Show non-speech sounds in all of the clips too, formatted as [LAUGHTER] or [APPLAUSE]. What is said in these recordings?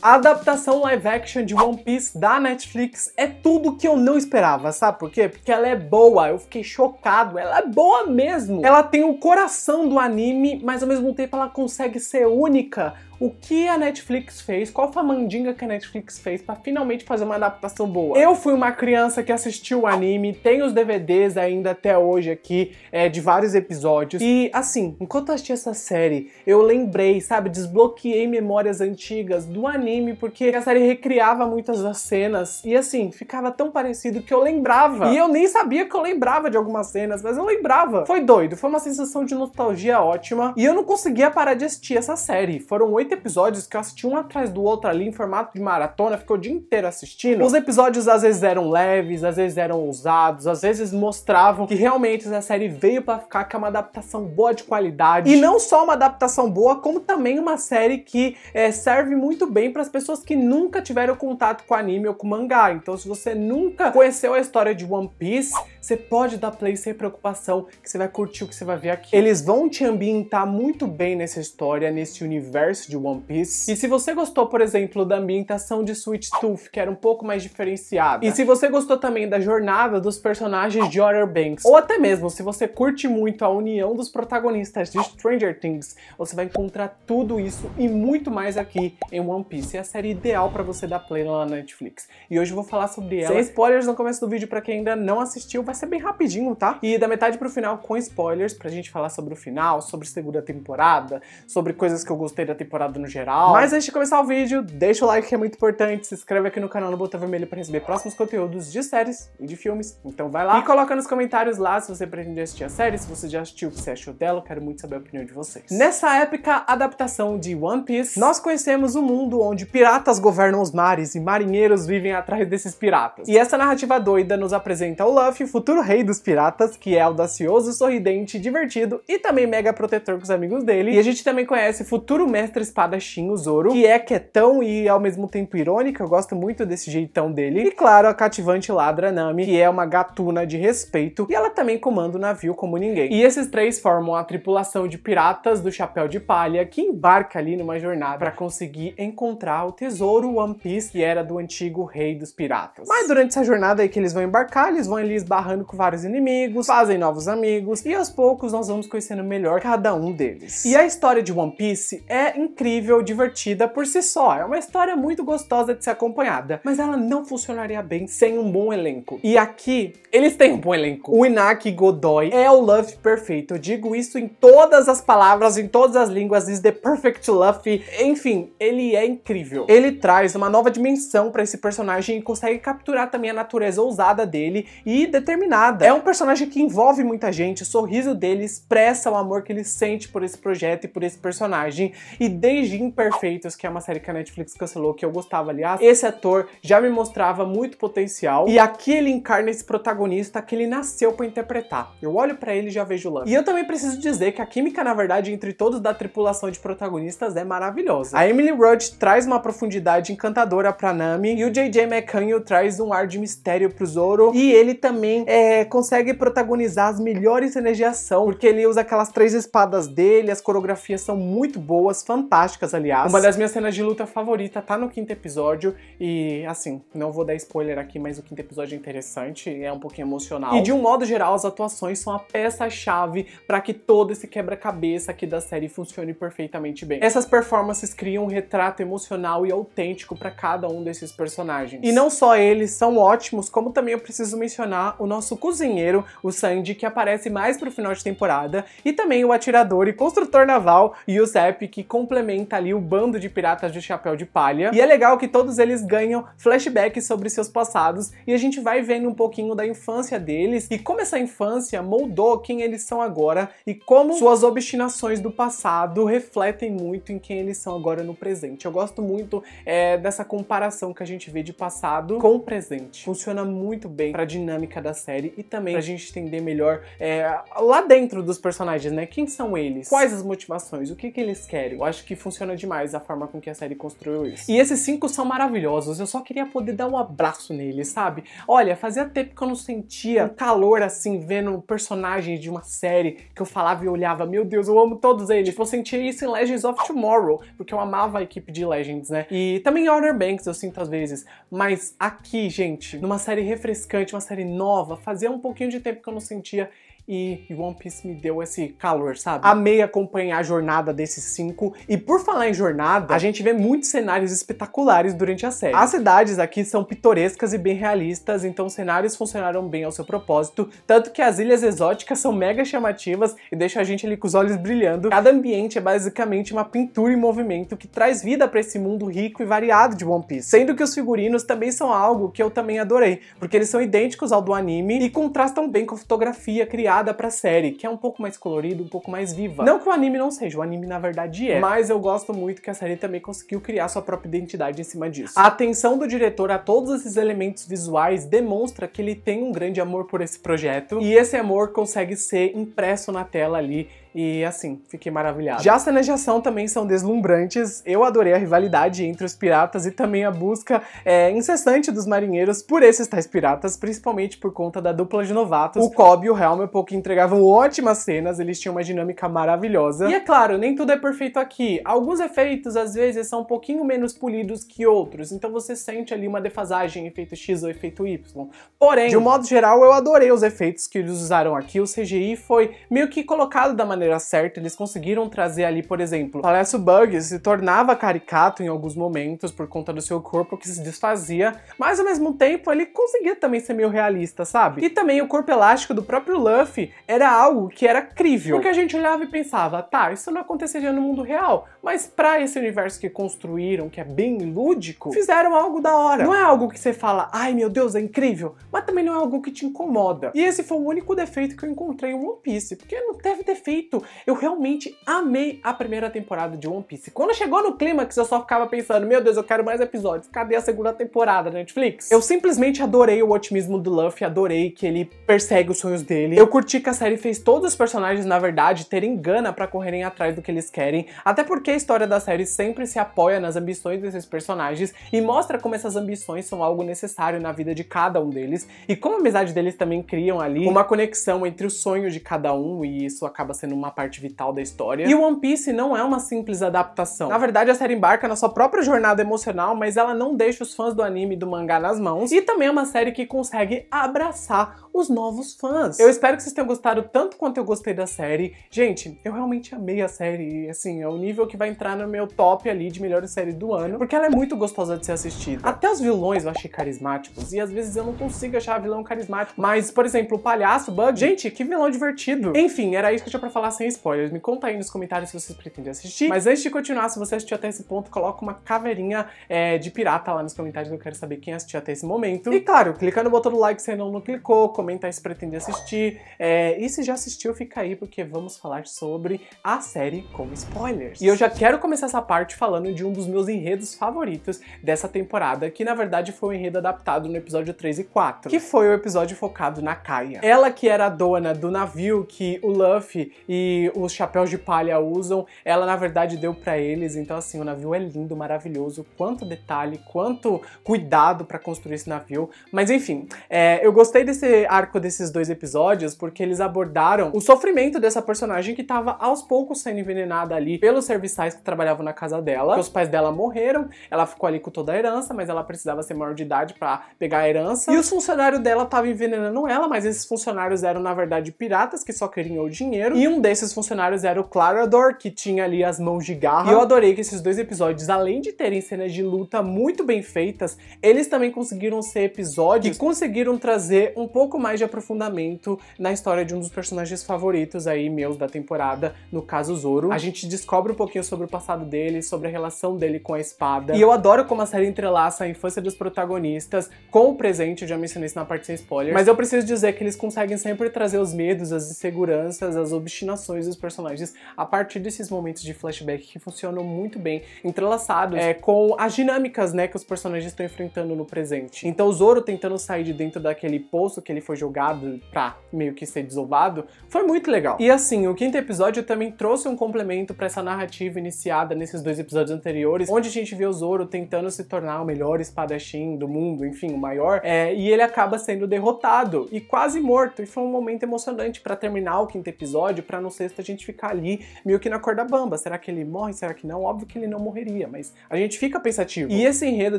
A adaptação live action de One Piece da Netflix é tudo que eu não esperava, sabe por quê? Porque ela é boa, eu fiquei chocado, ela é boa mesmo. Ela tem o coração do anime, mas ao mesmo tempo ela consegue ser única o que a Netflix fez, qual foi a mandinga que a Netflix fez para finalmente fazer uma adaptação boa. Eu fui uma criança que assistiu o anime, tem os DVDs ainda até hoje aqui, é, de vários episódios. E assim, enquanto eu assisti essa série, eu lembrei, sabe, desbloqueei memórias antigas do anime, porque a série recriava muitas das cenas e assim, ficava tão parecido que eu lembrava. E eu nem sabia que eu lembrava de algumas cenas, mas eu lembrava. Foi doido, foi uma sensação de nostalgia ótima. E eu não conseguia parar de assistir essa série. Foram oito episódios que eu assisti um atrás do outro ali em formato de maratona, ficou o dia inteiro assistindo. Os episódios às vezes eram leves, às vezes eram ousados, às vezes mostravam que realmente essa série veio para ficar, que é uma adaptação boa de qualidade. E não só uma adaptação boa, como também uma série que é, serve muito bem para as pessoas que nunca tiveram contato com anime ou com mangá. Então, se você nunca conheceu a história de One Piece, você pode dar play sem preocupação, que você vai curtir o que você vai ver aqui. Eles vão te ambientar muito bem nessa história, nesse universo de One Piece. E se você gostou, por exemplo, da ambientação de Sweet Tooth, que era um pouco mais diferenciada, e se você gostou também da jornada dos personagens de Outer Banks, ou até mesmo se você curte muito a união dos protagonistas de Stranger Things, você vai encontrar tudo isso e muito mais aqui em One Piece. É a série ideal para você dar play lá na Netflix. E hoje eu vou falar sobre ela. Sem spoilers no começo do vídeo para quem ainda não assistiu, vai ser bem rapidinho, tá? E da metade pro final com spoilers pra gente falar sobre o final, sobre segunda temporada, sobre coisas que eu gostei da temporada no geral. Mas antes de começar o vídeo, deixa o like que é muito importante, se inscreve aqui no canal no botão vermelho para receber próximos conteúdos de séries e de filmes. Então vai lá e coloca nos comentários lá se você pretende assistir a série, se você já assistiu, o que você achou dela, quero muito saber a opinião de vocês. Nessa épica adaptação de One Piece, nós conhecemos um mundo onde piratas governam os mares e marinheiros vivem atrás desses piratas. E essa narrativa doida nos apresenta o Luffy, futuro rei dos piratas, que é audacioso, sorridente, divertido e também mega protetor com os amigos dele. E a gente também conhece futuro mestre espadachim, o Zoro, que é quietão e ao mesmo tempo irônico, eu gosto muito desse jeitão dele. E claro, a cativante ladra Nami, que é uma gatuna de respeito, e ela também comanda o navio como ninguém. E esses três formam a tripulação de piratas do Chapéu de Palha, que embarca ali numa jornada para conseguir encontrar o tesouro One Piece, que era do antigo rei dos piratas. Mas durante essa jornada aí que eles vão embarcar, eles vão ali esbarrando com vários inimigos, fazem novos amigos, e aos poucos nós vamos conhecendo melhor cada um deles. E a história de One Piece é incrível incrível, divertida por si só. É uma história muito gostosa de ser acompanhada, mas ela não funcionaria bem sem um bom elenco. E aqui, eles têm um bom elenco. O Inaki Godoy é o Luffy perfeito. Eu digo isso em todas as palavras, em todas as línguas, is the perfect Luffy. Enfim, ele é incrível. Ele traz uma nova dimensão para esse personagem e consegue capturar também a natureza ousada dele e determinada. É um personagem que envolve muita gente, o sorriso dele expressa o amor que ele sente por esse projeto e por esse personagem e Imperfeitos, que é uma série que a Netflix cancelou, que eu gostava, aliás, esse ator já me mostrava muito potencial. E aqui ele encarna esse protagonista que ele nasceu para interpretar. Eu olho para ele e já vejo Lance. E eu também preciso dizer que a química, na verdade, entre todos da tripulação de protagonistas é maravilhosa. A Emily Rudd traz uma profundidade encantadora para Nami e o J.J. McCann traz um ar de mistério pro Zoro. E ele também é, consegue protagonizar as melhores energias porque ele usa aquelas três espadas dele, as coreografias são muito boas, fantásticas fantásticas, aliás. Uma das minhas cenas de luta favorita tá no quinto episódio e, assim, não vou dar spoiler aqui, mas o quinto episódio é interessante, é um pouquinho emocional. E de um modo geral, as atuações são a peça-chave para que todo esse quebra-cabeça aqui da série funcione perfeitamente bem. Essas performances criam um retrato emocional e autêntico para cada um desses personagens. E não só eles são ótimos, como também eu preciso mencionar o nosso cozinheiro, o Sandy, que aparece mais pro final de temporada, e também o atirador e construtor naval, Giuseppe, que complementa também tá ali o bando de piratas de chapéu de palha. E é legal que todos eles ganham flashbacks sobre seus passados e a gente vai vendo um pouquinho da infância deles e como essa infância moldou quem eles são agora e como suas obstinações do passado refletem muito em quem eles são agora no presente. Eu gosto muito é, dessa comparação que a gente vê de passado com o presente. Funciona muito bem para a dinâmica da série e também para a gente entender melhor é, lá dentro dos personagens, né? Quem são eles? Quais as motivações? O que, que eles querem? Eu acho que funciona demais a forma com que a série construiu isso. E esses cinco são maravilhosos, eu só queria poder dar um abraço neles, sabe? Olha, fazia tempo que eu não sentia um calor assim, vendo personagens de uma série que eu falava e olhava, meu Deus, eu amo todos eles. Vou sentir isso em Legends of Tomorrow, porque eu amava a equipe de Legends, né? E também em Outer Banks eu sinto às vezes, mas aqui, gente, numa série refrescante, uma série nova, fazia um pouquinho de tempo que eu não sentia e One Piece me deu esse calor, sabe? Amei acompanhar a jornada desses cinco. E por falar em jornada, a gente vê muitos cenários espetaculares durante a série. As cidades aqui são pitorescas e bem realistas, então os cenários funcionaram bem ao seu propósito, tanto que as ilhas exóticas são mega chamativas e deixam a gente ali com os olhos brilhando. Cada ambiente é basicamente uma pintura em movimento que traz vida para esse mundo rico e variado de One Piece. Sendo que os figurinos também são algo que eu também adorei, porque eles são idênticos ao do anime e contrastam bem com a fotografia criada para pra série, que é um pouco mais colorido, um pouco mais viva. Não que o anime não seja, o anime na verdade é, mas eu gosto muito que a série também conseguiu criar sua própria identidade em cima disso. A atenção do diretor a todos esses elementos visuais demonstra que ele tem um grande amor por esse projeto, e esse amor consegue ser impresso na tela ali e assim, fiquei maravilhado. Já as cenas de ação também são deslumbrantes. Eu adorei a rivalidade entre os piratas e também a busca é, incessante dos marinheiros por esses tais piratas, principalmente por conta da dupla de novatos. O Cobb e o Helmerpool pouco, entregavam ótimas cenas, eles tinham uma dinâmica maravilhosa. E é claro, nem tudo é perfeito aqui. Alguns efeitos às vezes são um pouquinho menos polidos que outros, então você sente ali uma defasagem efeito X ou efeito Y. Porém, de um modo geral, eu adorei os efeitos que eles usaram aqui. O CGI foi meio que colocado da maneira maneira certa, eles conseguiram trazer ali, por exemplo, Palácio Bugs se tornava caricato em alguns momentos por conta do seu corpo que se desfazia, mas ao mesmo tempo ele conseguia também ser meio realista, sabe? E também o corpo elástico do próprio Luffy era algo que era crível, porque a gente olhava e pensava, tá, isso não aconteceria no mundo real, mas para esse universo que construíram, que é bem lúdico, fizeram algo da hora. Não é algo que você fala, ai meu Deus, é incrível, mas também não é algo que te incomoda. E esse foi o único defeito que eu encontrei em One Piece, porque não teve defeito eu realmente amei a primeira temporada de One Piece. Quando chegou no clímax, eu só ficava pensando, meu Deus, eu quero mais episódios. Cadê a segunda temporada da Netflix? Eu simplesmente adorei o otimismo do Luffy, adorei que ele persegue os sonhos dele. Eu curti que a série fez todos os personagens, na verdade, terem gana para correrem atrás do que eles querem, até porque a história da série sempre se apoia nas ambições desses personagens e mostra como essas ambições são algo necessário na vida de cada um deles e como a amizade deles também criam ali uma conexão entre o sonho de cada um e isso acaba sendo uma parte vital da história. E One Piece não é uma simples adaptação. Na verdade, a série embarca na sua própria jornada emocional, mas ela não deixa os fãs do anime e do mangá nas mãos. E também é uma série que consegue abraçar os novos fãs. Eu espero que vocês tenham gostado tanto quanto eu gostei da série. Gente, eu realmente amei a série. Assim, é o nível que vai entrar no meu top ali de melhores séries do ano, porque ela é muito gostosa de ser assistida. Até os vilões eu achei carismáticos, e às vezes eu não consigo achar vilão carismático. Mas, por exemplo, o palhaço, Bug, gente, que vilão divertido. Enfim, era isso que eu tinha pra falar falar sem spoilers. Me conta aí nos comentários se vocês pretendem assistir. Mas antes de continuar, se você assistiu até esse ponto, coloca uma caveirinha é, de pirata lá nos comentários. Eu quero saber quem assistiu até esse momento. E claro, clica no botão do like se ainda não clicou, comenta aí se pretende assistir. É, e se já assistiu, fica aí, porque vamos falar sobre a série com spoilers. E eu já quero começar essa parte falando de um dos meus enredos favoritos dessa temporada, que na verdade foi um enredo adaptado no episódio 3 e 4, que foi o episódio focado na Kaia. Ela que era a dona do navio que o Luffy e os chapéus de palha usam, ela na verdade deu para eles. Então assim, o navio é lindo, maravilhoso, quanto detalhe, quanto cuidado para construir esse navio. Mas enfim, é, eu gostei desse arco desses dois episódios porque eles abordaram o sofrimento dessa personagem que estava aos poucos sendo envenenada ali pelos serviçais que trabalhavam na casa dela. Os pais dela morreram, ela ficou ali com toda a herança, mas ela precisava ser maior de idade para pegar a herança. E os funcionários dela estavam envenenando ela, mas esses funcionários eram na verdade piratas que só queriam o dinheiro. E um desses funcionários era o Clarador, que tinha ali as mãos de garra. E eu adorei que esses dois episódios, além de terem cenas de luta muito bem feitas, eles também conseguiram ser episódios que conseguiram trazer um pouco mais de aprofundamento na história de um dos personagens favoritos aí meus da temporada, no caso Zoro. A gente descobre um pouquinho sobre o passado dele, sobre a relação dele com a espada. E eu adoro como a série entrelaça a infância dos protagonistas com o presente, eu já mencionei isso na parte sem spoiler, mas eu preciso dizer que eles conseguem sempre trazer os medos, as inseguranças, as obstinações motivações dos personagens a partir desses momentos de flashback que funcionam muito bem, entrelaçados é, com as dinâmicas né, que os personagens estão enfrentando no presente. Então o Zoro tentando sair de dentro daquele poço que ele foi jogado pra meio que ser desovado, foi muito legal. E assim, o quinto episódio também trouxe um complemento para essa narrativa iniciada nesses dois episódios anteriores, onde a gente vê o Zoro tentando se tornar o melhor espadachim do mundo, enfim, o maior, é, e ele acaba sendo derrotado e quase morto, e foi um momento emocionante para terminar o quinto episódio, para não no sexto a gente fica ali meio que na corda bamba. Será que ele morre? Será que não? Óbvio que ele não morreria, mas a gente fica pensativo. E esse enredo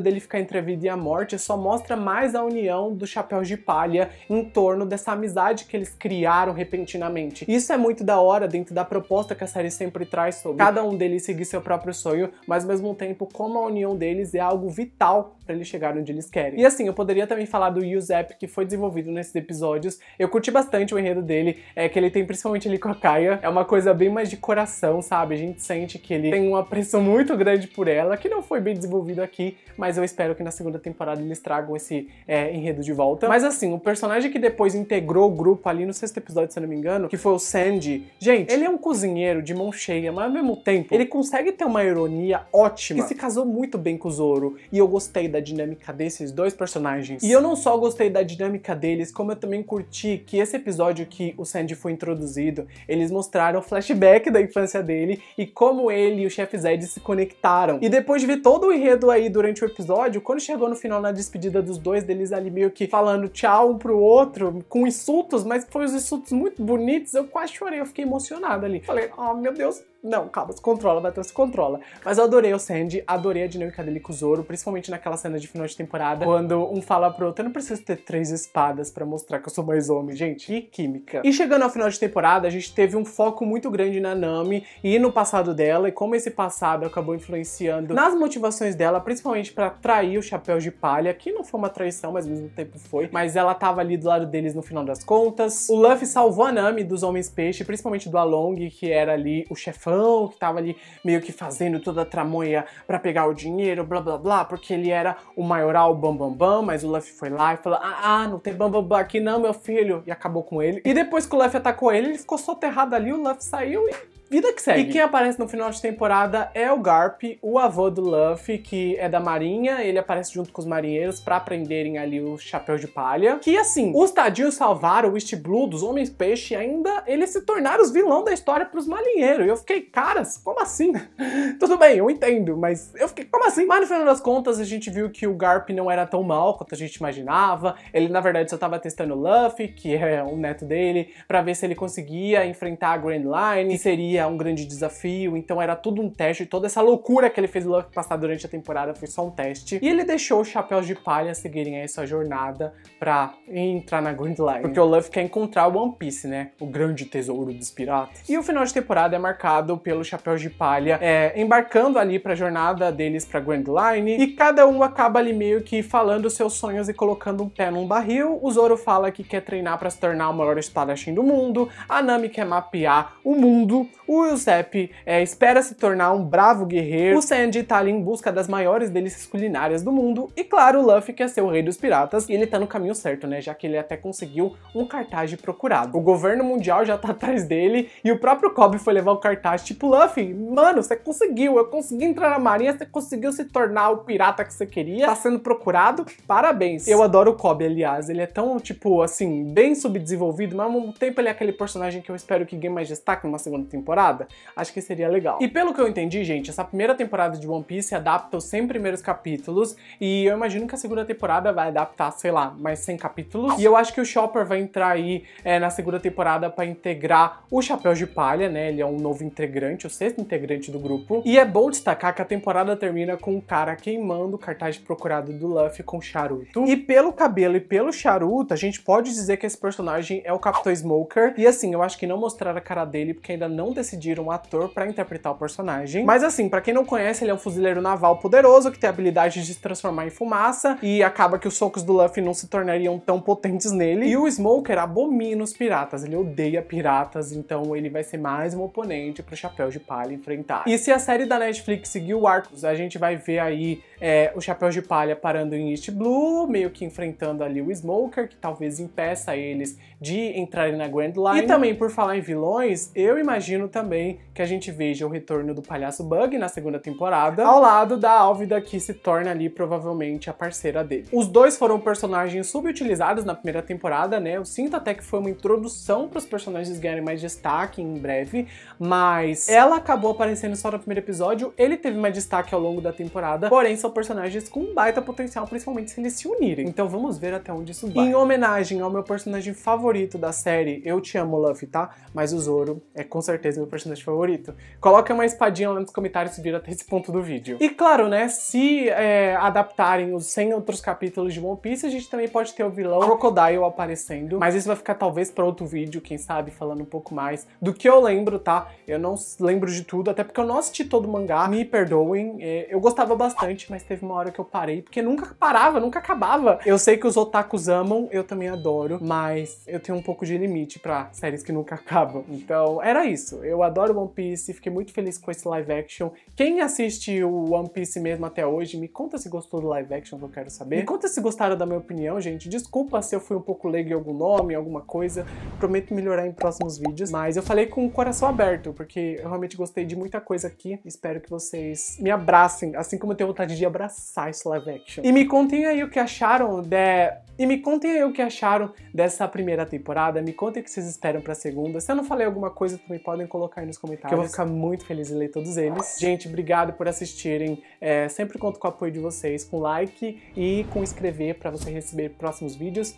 dele ficar entre a vida e a morte só mostra mais a união do chapéu de palha em torno dessa amizade que eles criaram repentinamente. Isso é muito da hora dentro da proposta que a série sempre traz sobre cada um deles seguir seu próprio sonho, mas ao mesmo tempo como a união deles é algo vital para eles chegarem onde eles querem. E assim, eu poderia também falar do Yuzep, que foi desenvolvido nesses episódios. Eu curti bastante o enredo dele, é que ele tem principalmente ali com a Kaia é uma coisa bem mais de coração, sabe? A gente sente que ele tem um apreço muito grande por ela, que não foi bem desenvolvido aqui, mas eu espero que na segunda temporada eles tragam esse é, enredo de volta. Mas assim, o personagem que depois integrou o grupo ali no sexto episódio, se eu não me engano, que foi o Sandy, gente, ele é um cozinheiro de mão cheia, mas ao mesmo tempo, ele consegue ter uma ironia ótima, que se casou muito bem com o Zoro, e eu gostei da dinâmica desses dois personagens. E eu não só gostei da dinâmica deles, como eu também curti que esse episódio que o Sandy foi introduzido, ele eles mostraram o flashback da infância dele e como ele e o chefe Zed se conectaram. E depois de ver todo o enredo aí durante o episódio, quando chegou no final na despedida dos dois, deles ali meio que falando tchau um pro outro, com insultos, mas foi os insultos muito bonitos, eu quase chorei, eu fiquei emocionado ali. Falei, oh meu Deus, não, calma, se controla, Batel, se controla. Mas eu adorei o Sandy, adorei a dinâmica dele com o Zoro, principalmente naquela cena de final de temporada, quando um fala pro outro, eu não preciso ter três espadas para mostrar que eu sou mais homem, gente. Que química. E chegando ao final de temporada, a gente teve um foco muito grande na Nami e no passado dela, e como esse passado acabou influenciando nas motivações dela, principalmente para trair o chapéu de palha, que não foi uma traição, mas ao mesmo tempo foi. Mas ela tava ali do lado deles no final das contas. O Luffy salvou a Nami dos Homens Peixe, principalmente do Along, que era ali o chefão chefão que tava ali meio que fazendo toda a tramonha para pegar o dinheiro, blá blá blá, porque ele era o maioral bambambam, bam, bam, mas o Luffy foi lá e falou: ah, ah, não tem bambambam bam, aqui não, meu filho, e acabou com ele. E depois que o Luffy atacou ele, ele ficou soterrado ali, o Luffy saiu e vida que segue. E quem aparece no final de temporada é o Garp, o avô do Luffy, que é da marinha. Ele aparece junto com os marinheiros para prenderem ali o chapéu de palha. Que assim, os tadios salvaram o East Blue dos homens peixe e ainda eles se tornaram os vilão da história pros marinheiros. E eu fiquei, caras, como assim? [LAUGHS] Tudo bem, eu entendo, mas eu fiquei, como assim? Mas no final das contas, a gente viu que o Garp não era tão mal quanto a gente imaginava. Ele, na verdade, só tava testando o Luffy, que é o neto dele, para ver se ele conseguia enfrentar a Grand Line, que seria é um grande desafio, então era tudo um teste, toda essa loucura que ele fez o passar durante a temporada foi só um teste. E ele deixou os chapéus de palha seguirem aí sua jornada pra entrar na Grand Line. Porque o Luffy quer encontrar o One Piece, né? O grande tesouro dos piratas. E o final de temporada é marcado pelo chapéu de palha é, embarcando ali pra jornada deles pra Grand Line. E cada um acaba ali meio que falando seus sonhos e colocando um pé num barril. O Zoro fala que quer treinar para se tornar o maior espadachim do mundo. A Nami quer mapear o mundo. O Giuseppe é, espera se tornar um bravo guerreiro, o Sandy tá ali em busca das maiores delícias culinárias do mundo, e claro, o Luffy quer ser o rei dos piratas, e ele tá no caminho certo, né, já que ele até conseguiu um cartaz de procurado. O governo mundial já tá [LAUGHS] atrás dele, e o próprio Cobb foi levar o cartaz, tipo, Luffy, mano, você conseguiu, eu consegui entrar na marinha, você conseguiu se tornar o pirata que você queria, tá sendo procurado, parabéns. Eu adoro o Cobb, aliás, ele é tão, tipo, assim, bem subdesenvolvido, mas ao mesmo tempo ele é aquele personagem que eu espero que ganhe mais destaque numa segunda temporada, temporada? Acho que seria legal. E pelo que eu entendi, gente, essa primeira temporada de One Piece adapta os 100 primeiros capítulos e eu imagino que a segunda temporada vai adaptar, sei lá, mais 100 capítulos. E eu acho que o Chopper vai entrar aí é, na segunda temporada para integrar o Chapéu de Palha, né? Ele é um novo integrante, o sexto integrante do grupo. E é bom destacar que a temporada termina com o cara queimando o cartaz procurado do Luffy com charuto. E pelo cabelo e pelo charuto, a gente pode dizer que esse personagem é o Capitão Smoker. E assim, eu acho que não mostraram a cara dele porque ainda não decidiu decidir um ator para interpretar o personagem. Mas assim, para quem não conhece, ele é um fuzileiro naval poderoso que tem a habilidade de se transformar em fumaça e acaba que os socos do Luffy não se tornariam tão potentes nele. E o Smoker abomina os piratas, ele odeia piratas, então ele vai ser mais um oponente pro Chapéu de Palha enfrentar. E se a série da Netflix seguir o arcos, a gente vai ver aí é, o Chapéu de Palha parando em East Blue, meio que enfrentando ali o Smoker, que talvez impeça eles de entrarem na Grand Line. E também, por falar em vilões, eu imagino também também que a gente veja o retorno do Palhaço Bug na segunda temporada, ao lado da Álvida, que se torna ali provavelmente a parceira dele. Os dois foram personagens subutilizados na primeira temporada, né? Eu sinto até que foi uma introdução para os personagens ganharem mais destaque em breve, mas ela acabou aparecendo só no primeiro episódio, ele teve mais destaque ao longo da temporada, porém são personagens com um baita potencial, principalmente se eles se unirem. Então vamos ver até onde isso vai. Em homenagem ao meu personagem favorito da série, Eu Te Amo, Luffy, tá? Mas o Zoro é com certeza meu personagem favorito. Coloque uma espadinha lá nos comentários se viram até esse ponto do vídeo. E claro, né, se é, adaptarem os 100 outros capítulos de One Piece, a gente também pode ter o vilão Crocodile aparecendo, mas isso vai ficar talvez para outro vídeo, quem sabe, falando um pouco mais do que eu lembro, tá? Eu não lembro de tudo, até porque eu não assisti todo o mangá, me perdoem, é, eu gostava bastante, mas teve uma hora que eu parei, porque nunca parava, nunca acabava. Eu sei que os otakus amam, eu também adoro, mas eu tenho um pouco de limite para séries que nunca acabam. Então, era isso eu adoro One Piece, fiquei muito feliz com esse live action. Quem assiste o One Piece mesmo até hoje, me conta se gostou do live action, que eu quero saber. Me conta se gostaram da minha opinião, gente. Desculpa se eu fui um pouco leigo em algum nome, alguma coisa. Prometo melhorar em próximos vídeos. Mas eu falei com o coração aberto, porque eu realmente gostei de muita coisa aqui. Espero que vocês me abracem, assim como eu tenho vontade de abraçar esse live action. E me contem aí o que acharam de... E me contem aí o que acharam dessa primeira temporada. Me contem o que vocês esperam pra segunda. Se eu não falei alguma coisa, também podem colocar colocar aí nos comentários. Que eu vou ficar muito feliz em ler todos eles. Gente, obrigado por assistirem. É, sempre conto com o apoio de vocês, com like e com inscrever para você receber próximos vídeos.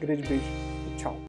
grande beijo e tchau.